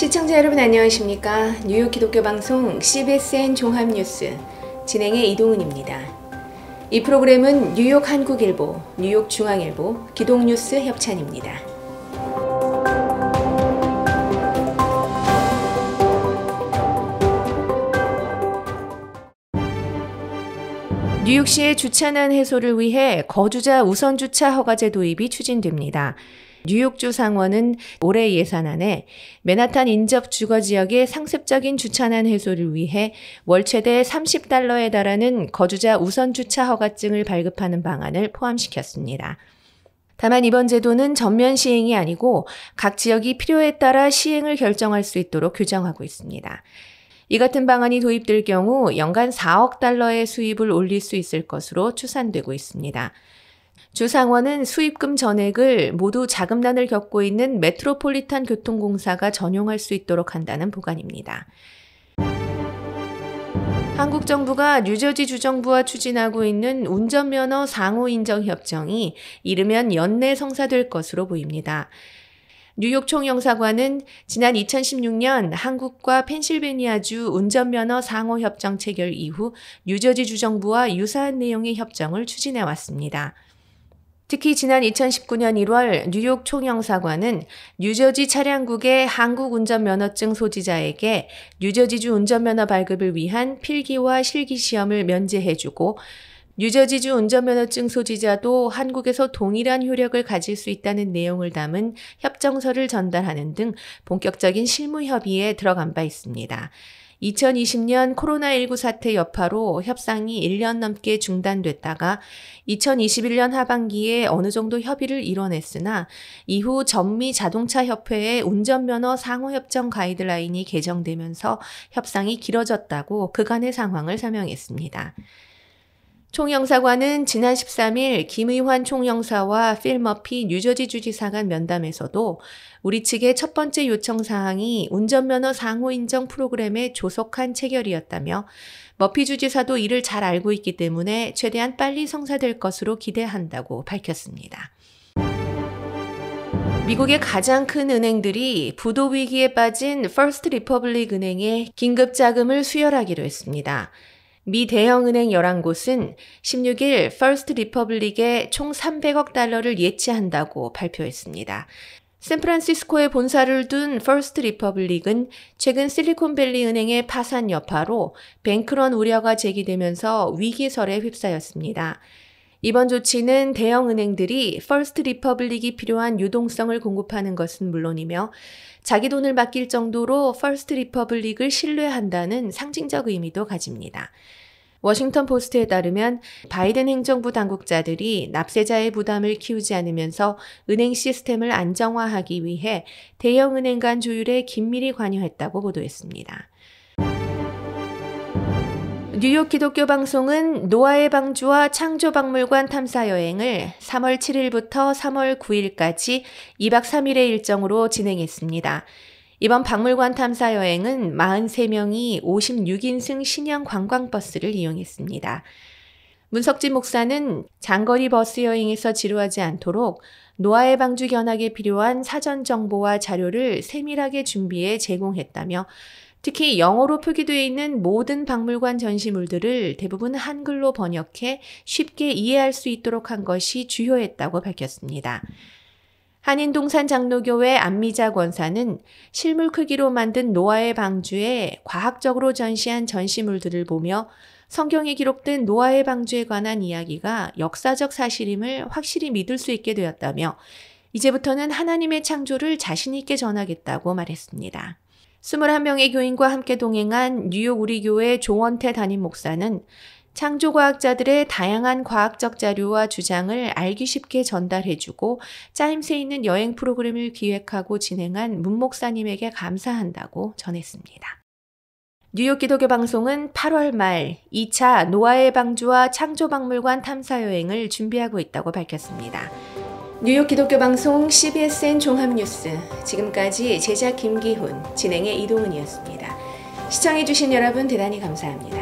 시청자 여러분 안녕하십니까 뉴욕 기독교 방송 CBSN 종합뉴스 진행의 이동은입니다. 이 프로그램은 뉴욕 한국일보, 뉴욕 중앙일보, 기독뉴스 협찬입니다. 뉴욕시의 주차난 해소를 위해 거주자 우선주차 허가제 도입이 추진됩니다. 뉴욕주 상원은 올해 예산안에 맨하탄 인접 주거 지역의 상습적인 주차난 해소를 위해 월 최대 30달러에 달하는 거주자 우선 주차 허가증을 발급하는 방안을 포함시켰습니다. 다만 이번 제도는 전면 시행이 아니고 각 지역이 필요에 따라 시행을 결정할 수 있도록 규정하고 있습니다. 이 같은 방안이 도입될 경우 연간 4억 달러의 수입을 올릴 수 있을 것으로 추산되고 있습니다. 주상원은 수입금 전액을 모두 자금난을 겪고 있는 메트로폴리탄 교통공사가 전용할 수 있도록 한다는 보관입니다. 한국 정부가 뉴저지 주정부와 추진하고 있는 운전면허 상호 인정 협정이 이르면 연내 성사될 것으로 보입니다. 뉴욕 총영사관은 지난 2016년 한국과 펜실베니아주 운전면허 상호 협정 체결 이후 뉴저지 주정부와 유사한 내용의 협정을 추진해 왔습니다. 특히 지난 2019년 1월 뉴욕 총영사관은 뉴저지 차량국의 한국 운전면허증 소지자에게 뉴저지주 운전면허 발급을 위한 필기와 실기 시험을 면제해주고 뉴저지주 운전면허증 소지자도 한국에서 동일한 효력을 가질 수 있다는 내용을 담은 협정서를 전달하는 등 본격적인 실무 협의에 들어간 바 있습니다. 2020년 코로나19 사태 여파로 협상이 1년 넘게 중단됐다가 2021년 하반기에 어느 정도 협의를 이뤄냈으나 이후 전미 자동차 협회의 운전면허 상호 협정 가이드라인이 개정되면서 협상이 길어졌다고 그간의 상황을 설명했습니다. 총영사관은 지난 13일 김의환 총영사와 필머피 뉴저지 주지사 간 면담에서도 우리 측의 첫 번째 요청 사항이 운전면허 상호 인정 프로그램의 조속한 체결이었다며 머피 주지사도 이를 잘 알고 있기 때문에 최대한 빨리 성사될 것으로 기대한다고 밝혔습니다. 미국의 가장 큰 은행들이 부도 위기에 빠진 퍼스트 리퍼블릭 은행에 긴급 자금을 수혈하기로 했습니다. 미 대형은행 11곳은 16일 퍼스트 리퍼블릭에 총 300억 달러를 예치한다고 발표했습니다. 샌프란시스코에 본사를 둔 퍼스트 리퍼블릭은 최근 실리콘밸리 은행의 파산 여파로 뱅크런 우려가 제기되면서 위기설에 휩싸였습니다. 이번 조치는 대형 은행들이 퍼스트 리퍼블릭이 필요한 유동성을 공급하는 것은 물론이며 자기 돈을 맡길 정도로 퍼스트 리퍼블릭을 신뢰한다는 상징적 의미도 가집니다. 워싱턴 포스트에 따르면 바이든 행정부 당국자들이 납세자의 부담을 키우지 않으면서 은행 시스템을 안정화하기 위해 대형 은행 간 조율에 긴밀히 관여했다고 보도했습니다. 뉴욕 기독교 방송은 노아의 방주와 창조박물관 탐사 여행을 3월 7일부터 3월 9일까지 2박 3일의 일정으로 진행했습니다. 이번 박물관 탐사 여행은 43명이 56인승 신형 관광버스를 이용했습니다. 문석진 목사는 장거리 버스 여행에서 지루하지 않도록 노아의 방주 견학에 필요한 사전 정보와 자료를 세밀하게 준비해 제공했다며 특히 영어로 표기되어 있는 모든 박물관 전시물들을 대부분 한글로 번역해 쉽게 이해할 수 있도록 한 것이 주요했다고 밝혔습니다. 한인동산 장로교회 안미자 권사는 실물 크기로 만든 노아의 방주에 과학적으로 전시한 전시물들을 보며 성경에 기록된 노아의 방주에 관한 이야기가 역사적 사실임을 확실히 믿을 수 있게 되었다며 이제부터는 하나님의 창조를 자신있게 전하겠다고 말했습니다. 21명의 교인과 함께 동행한 뉴욕 우리교회 조원태 담임 목사는 창조과학자들의 다양한 과학적 자료와 주장을 알기 쉽게 전달해주고 짜임새 있는 여행 프로그램을 기획하고 진행한 문 목사님에게 감사한다고 전했습니다. 뉴욕 기독교 방송은 8월 말 2차 노아의 방주와 창조박물관 탐사 여행을 준비하고 있다고 밝혔습니다. 뉴욕 기독교 방송 CBSN 종합뉴스 지금까지 제작 김기훈, 진행의 이동은이었습니다. 시청해주신 여러분 대단히 감사합니다.